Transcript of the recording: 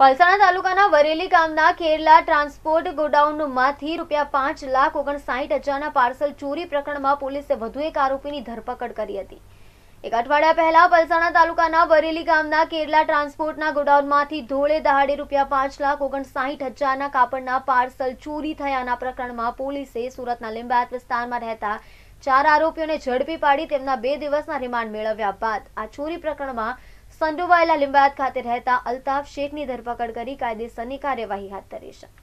પલસાણા તાલુકાના વરેલી ગામના કેરલા ટ્રાન્સપોર્ટ ગોડાઉનમાંથી રૂપિયા પાંચ લાખ ઓગણસાઠ હજારના પાર્સલ ચોરી પ્રકરણમાં પોલીસે વધુ એક આરોપીની ધરપકડ કરી હતી એક અઠવાડિયા પહેલા પલસાણા તાલુકાના વરેલી ગામના કેરલા ટ્રાન્સપોર્ટના ગોડાઉનમાંથી ધોળે દહાડે રૂપિયા પાંચ લાખ ઓગણસાઠ હજારના કાપડના પાર્સલ ચોરી થયાના પ્રકરણમાં પોલીસે સુરતના લીંબાયત વિસ્તારમાં રહેતા ચાર આરોપીઓને ઝડપી પાડી તેમના બે દિવસના રિમાન્ડ મેળવ્યા બાદ આ ચોરી પ્રકરણમાં સંડોવાયેલા લીંબાયત ખાતે રહેતા અલ્તાફ શેખની ધરપકડ કરી કાયદેસરની કાર્યવાહી હાથ ધરી છે